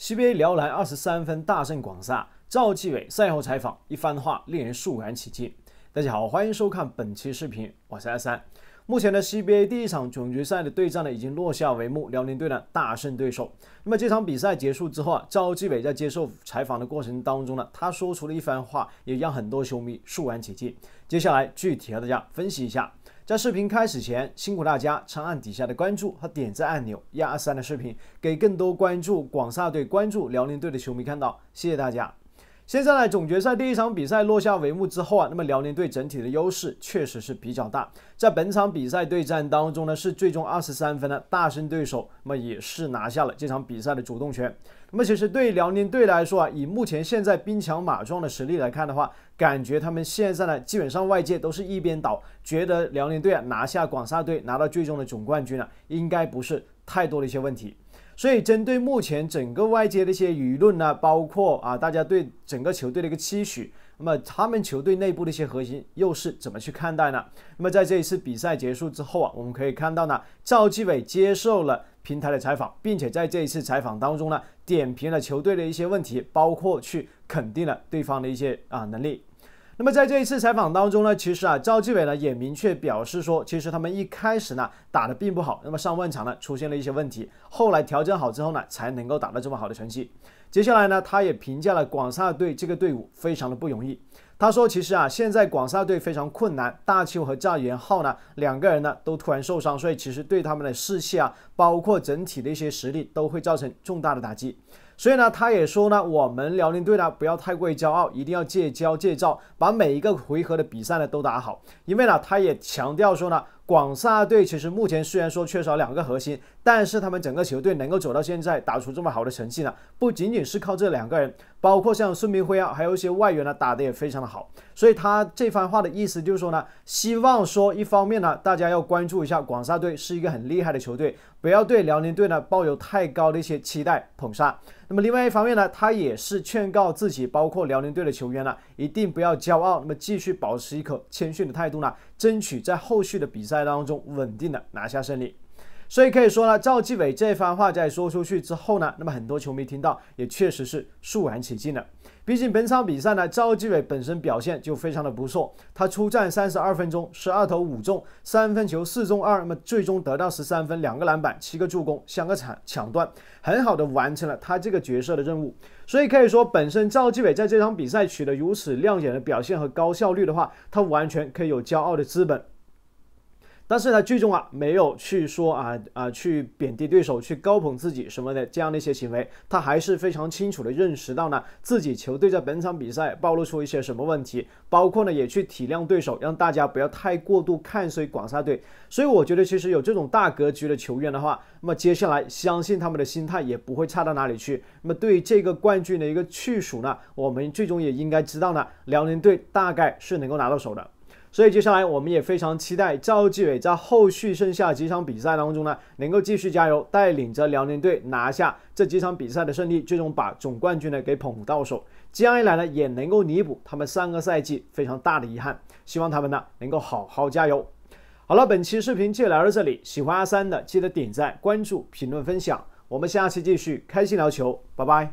CBA 辽篮二十三分大胜广厦，赵继伟赛后采访一番话令人肃然起敬。大家好，欢迎收看本期视频，我是阿三。目前呢，CBA 第一场总决赛的对战呢已经落下帷幕，辽宁队呢大胜对手。那么这场比赛结束之后啊，赵继伟在接受采访的过程当中呢，他说出了一番话，也让很多球迷肃然起敬。接下来具体和大家分析一下。在视频开始前，辛苦大家长按底下的关注和点赞按钮，让二三的视频给更多关注广厦队、关注辽宁队的球迷看到，谢谢大家。现在呢，总决赛第一场比赛落下帷幕之后啊，那么辽宁队整体的优势确实是比较大。在本场比赛对战当中呢，是最终二十三分呢大胜对手，那么也是拿下了这场比赛的主动权。那么其实对辽宁队来说啊，以目前现在兵强马壮的实力来看的话，感觉他们现在呢基本上外界都是一边倒，觉得辽宁队啊拿下广厦队拿到最终的总冠军了，应该不是太多的一些问题。所以，针对目前整个外界的一些舆论呢，包括啊，大家对整个球队的一个期许，那么他们球队内部的一些核心又是怎么去看待呢？那么在这一次比赛结束之后啊，我们可以看到呢，赵继伟接受了平台的采访，并且在这一次采访当中呢，点评了球队的一些问题，包括去肯定了对方的一些啊能力。那么在这一次采访当中呢，其实啊，赵继伟呢也明确表示说，其实他们一开始呢打的并不好，那么上半场呢出现了一些问题，后来调整好之后呢才能够打到这么好的成绩。接下来呢，他也评价了广厦队这个队伍非常的不容易。他说：“其实啊，现在广厦队非常困难，大邱和赵岩昊呢两个人呢都突然受伤，所以其实对他们的士气啊，包括整体的一些实力都会造成重大的打击。所以呢，他也说呢，我们辽宁队呢不要太过于骄傲，一定要戒骄戒躁，把每一个回合的比赛呢都打好。因为呢，他也强调说呢，广厦队其实目前虽然说缺少两个核心，但是他们整个球队能够走到现在，打出这么好的成绩呢，不仅仅是靠这两个人。”包括像孙铭辉啊，还有一些外援呢，打得也非常的好。所以他这番话的意思就是说呢，希望说一方面呢，大家要关注一下广厦队是一个很厉害的球队，不要对辽宁队呢抱有太高的一些期待捧杀。那么另外一方面呢，他也是劝告自己，包括辽宁队的球员呢，一定不要骄傲，那么继续保持一颗谦逊的态度呢，争取在后续的比赛当中稳定的拿下胜利。所以可以说呢，赵继伟这番话在说出去之后呢，那么很多球迷听到也确实是肃然起敬的。毕竟本场比赛呢，赵继伟本身表现就非常的不错，他出战三十二分钟，十二投五中，三分球四中二，那么最终得到十三分，两个篮板，七个助攻，三个抢抢断，很好的完成了他这个角色的任务。所以可以说，本身赵继伟在这场比赛取得如此亮眼的表现和高效率的话，他完全可以有骄傲的资本。但是呢，最终啊没有去说啊啊去贬低对手，去高捧自己什么的这样的一些行为，他还是非常清楚的认识到呢，自己球队在本场比赛暴露出一些什么问题，包括呢也去体谅对手，让大家不要太过度看衰广厦队。所以我觉得其实有这种大格局的球员的话，那么接下来相信他们的心态也不会差到哪里去。那么对于这个冠军的一个去属呢，我们最终也应该知道呢，辽宁队大概是能够拿到手的。所以接下来，我们也非常期待赵继伟在后续剩下几场比赛当中呢，能够继续加油，带领着辽宁队拿下这几场比赛的胜利，最终把总冠军呢给捧到手。这样一来呢，也能够弥补他们上个赛季非常大的遗憾。希望他们呢能够好好加油。好了，本期视频就聊到这里，喜欢阿三的记得点赞、关注、评论、分享。我们下期继续开心聊球，拜拜。